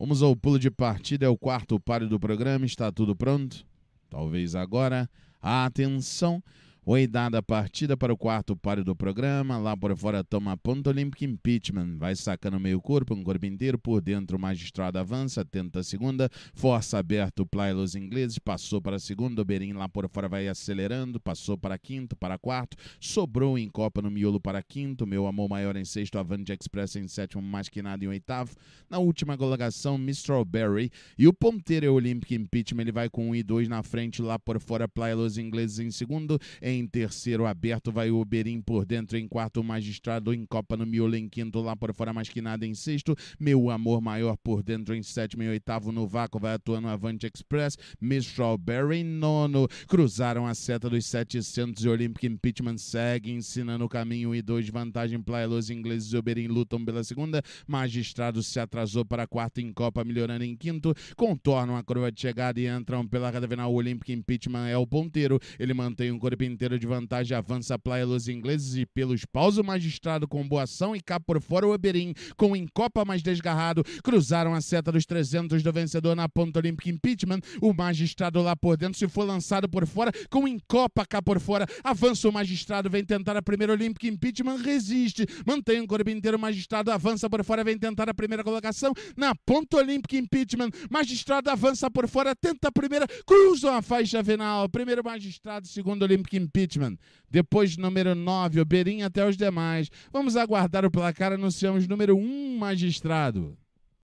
Vamos ao pulo de partida, é o quarto páreo do programa, está tudo pronto? Talvez agora. Atenção! Foi dada a partida para o quarto páreo do programa. Lá por fora toma ponto Olympic impeachment. Vai sacando meio corpo, um corpo inteiro. Por dentro o magistrado avança, tenta a segunda. Força aberto, play los ingleses. Passou para a segunda. O Berim lá por fora vai acelerando. Passou para quinto, para quarto. Sobrou em Copa no miolo para quinto. Meu Amor Maior em sexto. Avante Express em sétimo. Mais que nada em oitavo. Na última colocação, Mistral Berry. E o ponteiro é o Olympic Impeachment. Ele vai com um e dois na frente. Lá por fora, play los ingleses em segundo. Em em terceiro, aberto vai o Oberin por dentro em quarto, Magistrado em Copa no miolo em quinto, lá por fora mais que nada em sexto, Meu Amor Maior por dentro em sétimo e oitavo, no vácuo vai atuando Avante Express, Miss Strawberry em nono, cruzaram a seta dos 700 e Olympic Impeachment segue ensinando o caminho e dois vantagem para ingleses e Oberin lutam pela segunda, Magistrado se atrasou para quarto em Copa, melhorando em quinto, contornam a curva de chegada e entram pela Rada final, Olympic Impeachment é o ponteiro, ele mantém um corpo inteiro terceiro de vantagem avança a Playa Los Ingleses e pelos paus o magistrado com boa ação e cá por fora o Oberin com em Encopa mais desgarrado. Cruzaram a seta dos 300 do vencedor na ponta olímpica Impeachment. O magistrado lá por dentro se for lançado por fora com em Encopa cá por fora. Avança o magistrado, vem tentar a primeira olímpica Impeachment, resiste. Mantém o corpo inteiro, o magistrado avança por fora, vem tentar a primeira colocação na ponta olímpica Impeachment. Magistrado avança por fora, tenta a primeira, cruzam a faixa final. Primeiro magistrado, segundo olímpica Impeachment impeachment. Depois de número 9, Oberin até os demais. Vamos aguardar o placar, anunciamos número 1, magistrado.